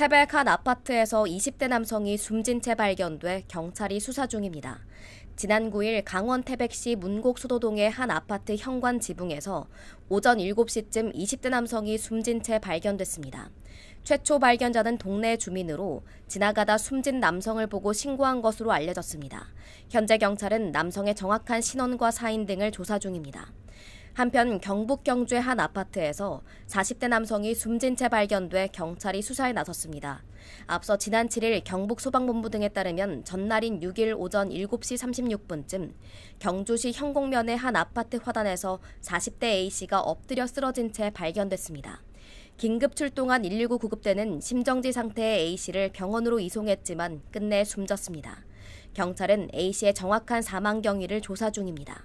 태백 한 아파트에서 20대 남성이 숨진 채 발견돼 경찰이 수사 중입니다. 지난 9일 강원 태백시 문곡 수도동의 한 아파트 현관 지붕에서 오전 7시쯤 20대 남성이 숨진 채 발견됐습니다. 최초 발견자는 동네 주민으로 지나가다 숨진 남성을 보고 신고한 것으로 알려졌습니다. 현재 경찰은 남성의 정확한 신원과 사인 등을 조사 중입니다. 한편 경북 경주의 한 아파트에서 40대 남성이 숨진 채 발견돼 경찰이 수사에 나섰습니다. 앞서 지난 7일 경북 소방본부 등에 따르면 전날인 6일 오전 7시 36분쯤 경주시 형곡면의한 아파트 화단에서 40대 A씨가 엎드려 쓰러진 채 발견됐습니다. 긴급 출동한 119 구급대는 심정지 상태의 A씨를 병원으로 이송했지만 끝내 숨졌습니다. 경찰은 A씨의 정확한 사망 경위를 조사 중입니다.